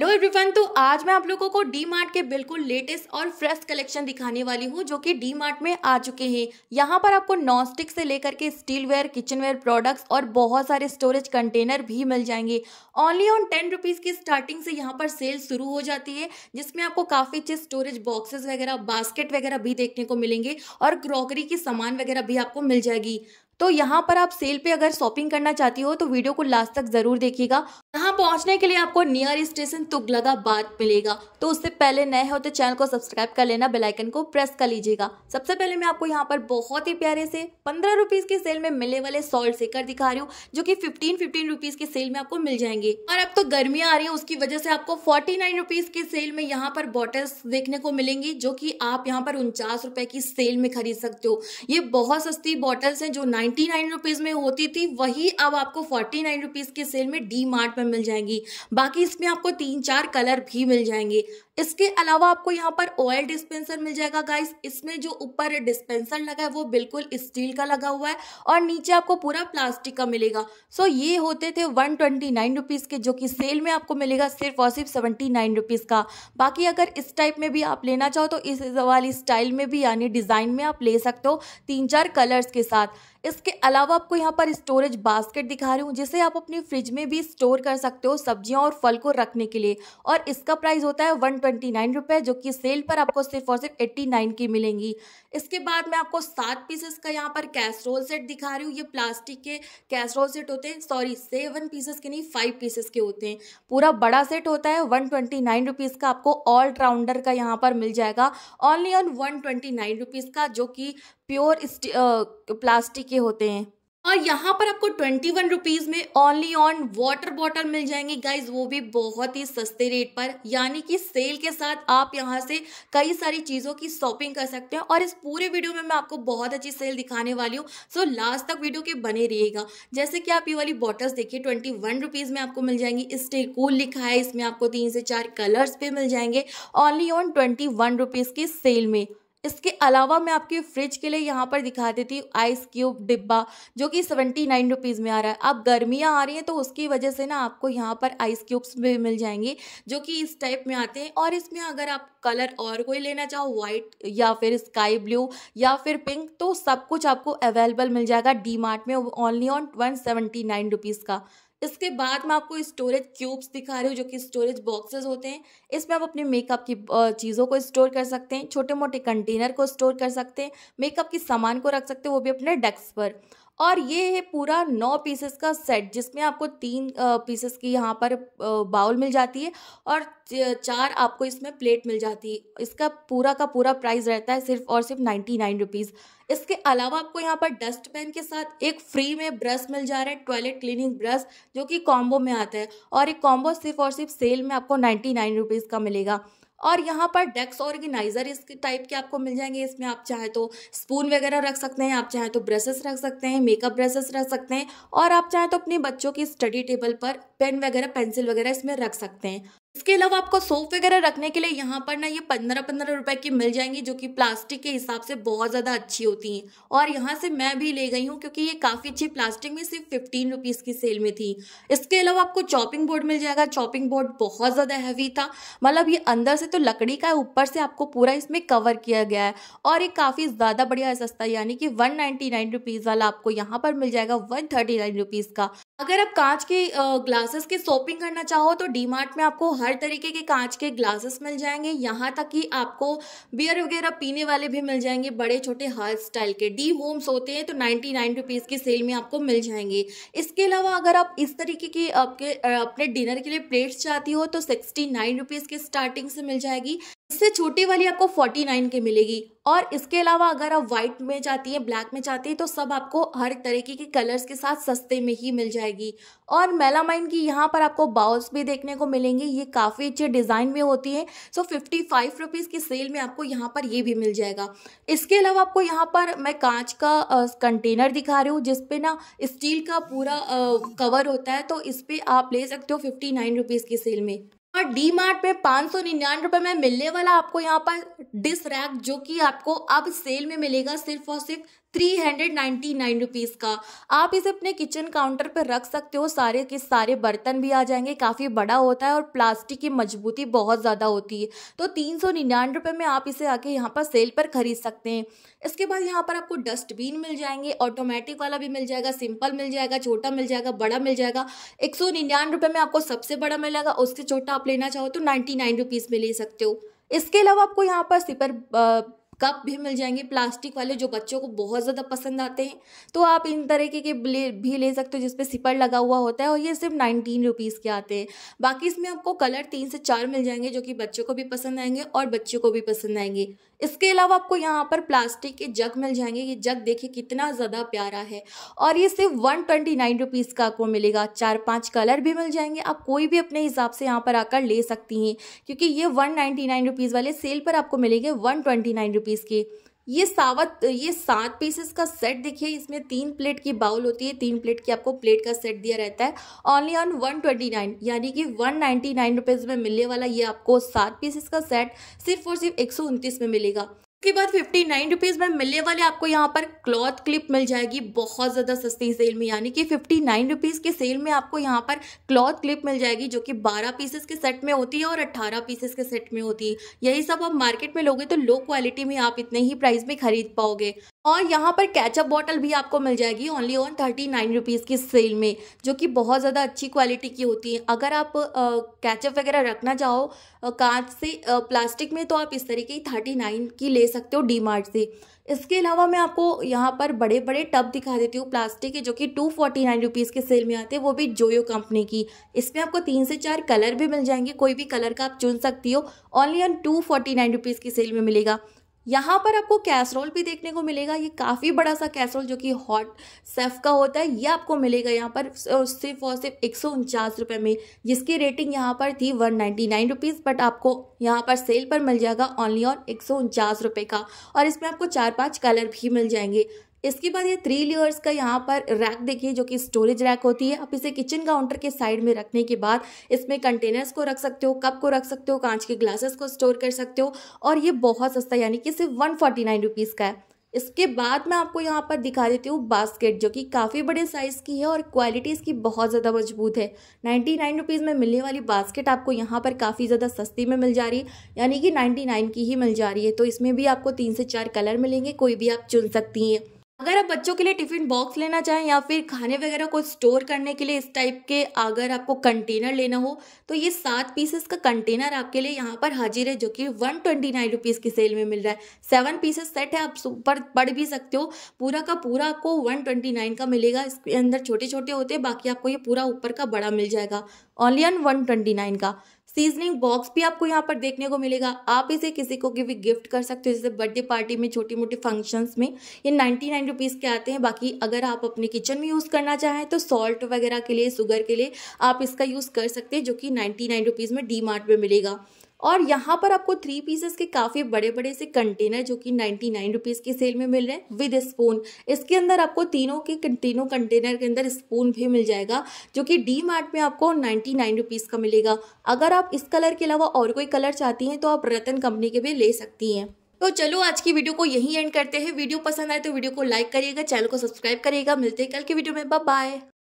hello everyone तो आज मैं आप लोगों को डी मार्ट के बिल्कुल लेटेस्ट और फ्रेश कलेक्शन दिखाने वाली हूँ जो कि डी मार्ट में आ चुके हैं यहाँ पर आपको नॉनस्टिक से लेकर के स्टीलवेयर किचनवेयर प्रोडक्ट्स और बहुत सारे स्टोरेज कंटेनर भी मिल जाएंगे ओनली ऑन टेन रुपीज़ की स्टार्टिंग से यहाँ पर सेल शुरू हो जाती है जिसमें आपको काफ़ी अच्छे स्टोरेज बॉक्सेस वगैरह बास्केट वगैरह भी देखने को मिलेंगे और क्रॉकरी की सामान वगैरह भी आपको मिल जाएगी तो यहाँ पर आप सेल पर अगर शॉपिंग करना चाहती हो तो वीडियो को लास्ट तक ज़रूर देखिएगा यहाँ पहुंचने के लिए आपको नियर स्टेशन तुगलकाबाद मिलेगा तो उससे पहले नए हो तो चैनल को सब्सक्राइब कर लेना बेल आइकन को प्रेस कर लीजिएगा सबसे पहले मैं आपको यहाँ पर बहुत ही प्यारे से पंद्रह रुपीज़ के सेल में मिलने वाले सॉल्ट सेकर दिखा रही हूँ जो कि फिफ्टीन फिफ्टीन रुपीज़ के सेल में आपको मिल जाएंगे और अब तो गर्मी आ रही है उसकी वजह से आपको फोर्टी नाइन रुपीज़ के सेल में यहाँ पर बॉटल्स देखने को मिलेंगी जो की आप यहाँ पर उनचास रुपये की सेल में खरीद सकते हो ये बहुत सस्ती बॉटल्स है जो नाइनटी नाइन रुपीज़ में होती थी वही अब आपको फोर्टी नाइन रुपीज़ के सेल में डी मार्ट में मिल जाएंगी बाकी इसमें आपको तीन चार कलर भी मिल जाएंगे इसके अलावा आपको यहाँ पर ऑयल डिस्पेंसर मिल जाएगा गाइस इसमें जो ऊपर डिस्पेंसर लगा है वो बिल्कुल स्टील का लगा हुआ है और नीचे आपको पूरा प्लास्टिक का मिलेगा सो ये होते थे वन ट्वेंटी नाइन रुपीज़ के जो कि सेल में आपको मिलेगा सिर्फ और सिर्फ सेवेंटी नाइन रुपीज़ का बाकी अगर इस टाइप में भी आप लेना चाहो तो इस वाली स्टाइल में भी यानी डिज़ाइन में आप ले सकते हो तीन चार कलर्स के साथ इसके अलावा आपको यहाँ पर स्टोरेज बास्केट दिखा रही हूँ जिसे आप अपनी फ्रिज में भी स्टोर कर सकते हो सब्जियाँ और फल को रखने के लिए और इसका प्राइस होता है वन ट्वेंटी नाइन रुपये जो कि सेल पर आपको सिर्फ और सिर्फ एट्टी नाइन की मिलेंगी इसके बाद मैं आपको सात पीसेस का यहाँ पर कैसरोल सेट दिखा रही हूँ ये प्लास्टिक के कैसरोल सेट होते हैं सॉरी सेवन पीसेस के नहीं फाइव पीसेस के होते हैं पूरा बड़ा सेट होता है वन ट्वेंटी नाइन रुपीज़ का आपको ऑल राउंडर का यहाँ पर मिल जाएगा only on one twenty nine rupees का जो कि प्योर प्लास्टिक के होते हैं और यहाँ पर आपको ट्वेंटी वन रुपीज़ में ओनली ऑन वाटर बॉटल मिल जाएंगी गाइज वो भी बहुत ही सस्ते रेट पर यानी कि सेल के साथ आप यहाँ से कई सारी चीज़ों की शॉपिंग कर सकते हैं और इस पूरे वीडियो में मैं आपको बहुत अच्छी सेल दिखाने वाली हूँ सो लास्ट तक वीडियो के बने रहिएगा जैसे कि आप ये वाली बॉटल्स देखिए ट्वेंटी वन रुपीज़ में आपको मिल जाएंगी स्टे कूल लिखा है इसमें आपको तीन से चार कलर्स भी मिल जाएंगे only on twenty one rupees की सेल में इसके अलावा मैं आपके फ्रिज के लिए यहाँ पर दिखा देती हूँ आइस क्यूब डिब्बा जो कि सेवेंटी नाइन रुपीज़ में आ रहा है अब गर्मियाँ आ रही हैं तो उसकी वजह से ना आपको यहाँ पर आइस क्यूब्स भी मिल जाएंगे जो कि इस टाइप में आते हैं और इसमें अगर आप कलर और कोई लेना चाहो वाइट या फिर स्काई ब्लू या फिर पिंक तो सब कुछ आपको अवेलेबल मिल जाएगा डी मार्ट में only on one seventy nine rupees का इसके बाद मैं आपको स्टोरेज क्यूब्स दिखा रही हूँ जो कि स्टोरेज बॉक्सेस होते हैं इसमें आप अपने मेकअप की चीज़ों को स्टोर कर सकते हैं छोटे मोटे कंटेनर को स्टोर कर सकते हैं मेकअप के सामान को रख सकते हैं वो भी अपने डेस्क पर और ये है पूरा नौ पीसेस का सेट जिसमें आपको तीन पीसेस की यहाँ पर बाउल मिल जाती है और चार आपको इसमें प्लेट मिल जाती है इसका पूरा का पूरा प्राइस रहता है सिर्फ और सिर्फ नाइन्टी नाइन रुपीज़ इसके अलावा आपको यहाँ पर डस्ट पेन के साथ एक फ्री में ब्रश मिल जा रहा है टॉयलेट क्लीनिंग ब्रश जो कि कॉम्बो में आता है और एक कॉम्बो सिर्फ और सिर्फ सेल में आपको नाइन्टी नाइन रुपीज़ का मिलेगा और यहाँ पर डेस्क ऑर्गेनाइज़र इस टाइप के आपको मिल जाएंगे इसमें आप चाहे तो स्पून वगैरह रख सकते हैं आप चाहे तो ब्रशेस रख सकते हैं मेकअप ब्रशेस रख सकते हैं और आप चाहे तो अपने बच्चों की स्टडी टेबल पर पेन वगैरह पेंसिल वगैरह इसमें रख सकते हैं इसके अलावा आपको सोप वगैरह रखने के लिए यहाँ पर ना ये पंद्रह पंद्रह रुपए की मिल जाएंगी जो कि प्लास्टिक के हिसाब से बहुत ज़्यादा अच्छी होती हैं और यहाँ से मैं भी ले गई हूँ क्योंकि ये काफ़ी अच्छी प्लास्टिक में सिर्फ फिफ्टीन रुपीज़ की सेल में थी इसके अलावा आपको चॉपिंग बोर्ड मिल जाएगा चॉपिंग बोर्ड बहुत ज़्यादा हैवी था मतलब ये अंदर से तो लकड़ी का है ऊपर से आपको पूरा इसमें कवर किया गया है और ये काफ़ी ज़्यादा बढ़िया सस्ता यानी कि वन रुपीज वाला आपको यहाँ पर मिल जाएगा वन थर्टी का अगर आप कांच के ग्लासेस की शॉपिंग करना चाहो तो डी मार्ट में आपको हर तरीके के कांच के ग्लासेस मिल जाएंगे यहाँ तक कि आपको बियर वगैरह पीने वाले भी मिल जाएंगे बड़े छोटे हर स्टाइल के डी होम्स होते हैं तो नाइन्टी नाइन रुपीज़ की सेल में आपको मिल जाएंगे इसके अलावा अगर आप इस तरीके की आपके अपने डिनर के लिए प्लेट्स चाहती हो तो सिक्सटी नाइन रुपीज़ की स्टार्टिंग से मिल जाएगी इससे छोटी वाली आपको 49 के मिलेगी और इसके अलावा अगर आप व्हाइट में चाहती हैं ब्लैक में चाहती हैं तो सब आपको हर तरीके के कलर्स के साथ सस्ते में ही मिल जाएगी और मेलामाइन की यहाँ पर आपको बाउल्स भी देखने को मिलेंगे ये काफ़ी अच्छे डिज़ाइन में होती है सो फिफ्टी फाइव रुपीज़ की सेल में आपको यहाँ पर ये भी मिल जाएगा इसके अलावा आपको यहाँ पर मैं कांच का कंटेनर दिखा रही हूँ जिसपे ना स्टील का पूरा कवर होता है तो इस पर आप ले सकते हो फिफ्टी नाइन रुपीज़ की सेल में और डी मार्ट में पाँच सौ निन्यानवे रुपये में मिलने वाला आपको यहाँ पर डिस रैक जो कि आपको अब सेल में मिलेगा सिर्फ और सिर्फ three hundred ninety nine rupees का आप इसे अपने किचन काउंटर पर रख सकते हो सारे के सारे बर्तन भी आ जाएंगे काफ़ी बड़ा होता है और प्लास्टिक की मजबूती बहुत ज़्यादा होती है तो तीन सौ निन्यानवे रुपये में आप इसे आके यहाँ पर सेल पर खरीद सकते हैं इसके बाद यहाँ पर आपको डस्टबिन मिल जाएंगे ऑटोमेटिक वाला भी मिल जाएगा सिंपल मिल जाएगा छोटा मिल जाएगा बड़ा मिल जाएगा एक सौ निन्यानवे रुपये में आपको सबसे बड़ा मिलेगा उससे छोटा आप लेना चाहो तो नाइन्टी नाइन रुपीज़ में ले सकते हो इसके अलावा आपको यहाँ पर सिपर कप भी मिल जाएंगे प्लास्टिक वाले जो बच्चों को बहुत ज़्यादा पसंद आते हैं तो आप इन तरीके के भी ले सकते हो जिसपे सिपर लगा हुआ होता है और ये सिर्फ नाइनटीन रुपीज़ के आते हैं बाकी इसमें आपको कलर तीन से चार मिल जाएंगे जो कि बच्चों को भी पसंद आएंगे और बच्चों को भी पसंद आएंगे इसके अलावा आपको यहाँ पर प्लास्टिक के जग मिल जाएंगे ये जग देखिए कितना ज़्यादा प्यारा है और ये सिर्फ वन ट्वेंटी नाइन रुपीज़ का आपको मिलेगा चार पाँच कलर भी मिल जाएंगे आप कोई भी अपने हिसाब से यहाँ पर आकर ले सकती हैं क्योंकि ये वन नाइन्टी नाइन रुपीज़ वाले सेल पर आपको मिलेंगे वन ट्वेंटी नाइन रुपीज़ के ये सावत ये सात पीसेस का सेट देखिए इसमें तीन प्लेट की बाउल होती है तीन प्लेट की आपको प्लेट का सेट दिया रहता है only on one twenty nine यानी कि वन नाइन्टी नाइन रुपीज़ में मिलने वाला ये आपको सात पीसेस का सेट सिर्फ और सिर्फ एक सौ उनतीस में मिलेगा के बाद फिफ्टी नाइन रुपीज़ में मिलने वाले आपको यहाँ पर क्लॉथ क्लिप मिल जाएगी बहुत ज़्यादा सस्ती सेल में यानी कि फिफ्टी नाइन रुपीज़ के सेल में आपको यहाँ पर क्लॉथ क्लिप मिल जाएगी जो कि बारह पीसेस के सेट में होती है और अट्ठारह पीसेस के सेट में होती है यही सब आप मार्केट में लोगे तो लो क्वालिटी में आप इतने ही प्राइस में खरीद पाओगे और यहाँ पर कैचअप बॉटल भी आपको मिल जाएगी only on thirty nine rupees की सेल में जो कि बहुत ज़्यादा अच्छी क्वालिटी की होती है अगर आप कैचअप वगैरह रखना चाहो कांच से प्लास्टिक में तो आप इस तरीके की थर्टी नाइन की ले सकते हो डी मार्ट से इसके अलावा मैं आपको यहाँ पर बड़े बड़े टब दिखा देती हूँ प्लास्टिक के जो कि टू फोर्टी नाइन रुपीज़ के सेल में आते हैं वो भी जोयो कंपनी की इसमें आपको तीन से चार कलर भी मिल जाएंगे कोई भी कलर का आप चुन सकती हो only on two forty nine rupees की सेल में मिलेगा यहाँ पर आपको कैसरोल भी देखने को मिलेगा ये काफ़ी बड़ा सा कैसरोल जो कि हॉट सेफ का होता है ये आपको मिलेगा यहाँ पर सिर्फ और सिर्फ एक रुपए में जिसकी रेटिंग यहाँ पर थी वन नाइन्टी बट आपको यहाँ पर सेल पर मिल जाएगा ओनली और एक रुपए का और इसमें आपको चार पाँच कलर भी मिल जाएंगे इसके बाद ये थ्री लेयर्स का यहाँ पर रैक देखिए जो कि स्टोरेज रैक होती है आप इसे किचन काउंटर के साइड में रखने के बाद इसमें कंटेनर्स को रख सकते हो कप को रख सकते हो कांच के ग्लासेस को स्टोर कर सकते हो और ये बहुत सस्ता यानी कि सिर्फ वन फोर्टी नाइन रुपीज़ का है इसके बाद मैं आपको यहाँ पर दिखा देती हूँ बास्केट जो कि काफ़ी बड़े साइज़ की है और क्वालिटी इसकी बहुत ज़्यादा मजबूत है नाइन्टी नाइन रुपीज़ में मिलने वाली बास्केट आपको यहाँ पर काफ़ी ज़्यादा सस्ती में मिल जा रही है यानी कि नाइन्टी नाइन की ही मिल जा रही है तो इसमें भी आपको तीन से चार कलर मिलेंगे कोई भी आप चुन सकती हैं अगर आप बच्चों के लिए टिफिन बॉक्स लेना चाहें या फिर खाने वगैरह को स्टोर करने के लिए इस टाइप के अगर आपको कंटेनर लेना हो तो ये सात पीसेस का कंटेनर आपके लिए यहाँ पर हाजिर है जो कि वन ट्वेंटी नाइन रुपीज़ की सेल में मिल रहा है सेवन पीसेस सेट है आप सुपर पढ़ भी सकते हो पूरा का पूरा आपको वन ट्वेंटी नाइन का मिलेगा इसके अंदर छोटे छोटे होते हैं बाकी आपको ये पूरा ऊपर का बड़ा मिल जाएगा only on one twenty nine का सीजनिंग बॉक्स भी आपको यहाँ पर देखने को मिलेगा आप इसे किसी को भी गिफ्ट कर सकते हो जैसे बर्थडे पार्टी में छोटी मोटी फंक्शंस में ये नाइन्टी नाइन रुपीज़ के आते हैं बाकी अगर आप अपने किचन में यूज़ करना चाहें तो सॉल्ट वगैरह के लिए शुगर के लिए आप इसका यूज़ कर सकते हैं जो कि नाइन्टी नाइन रुपीज़ में डी मार्ट में मिलेगा और यहाँ पर आपको थ्री पीसेस के काफी बड़े बड़े से कंटेनर जो कि नाइनटी नाइन रुपीज की सेल में मिल रहे हैं विद स्पून इसके अंदर आपको तीनों के तीनों कंटेनर के अंदर स्पून भी मिल जाएगा जो कि डी मार्ट में आपको नाइनटी नाइन रुपीज का मिलेगा अगर आप इस कलर के अलावा और कोई कलर चाहती हैं तो आप रतन कंपनी के भी ले सकती हैं तो चलो आज की वीडियो को यही एंड करते हैं वीडियो पसंद आए तो वीडियो को लाइक करिएगा चैनल को सब्सक्राइब करिएगा मिलते हैं कल की वीडियो में बाय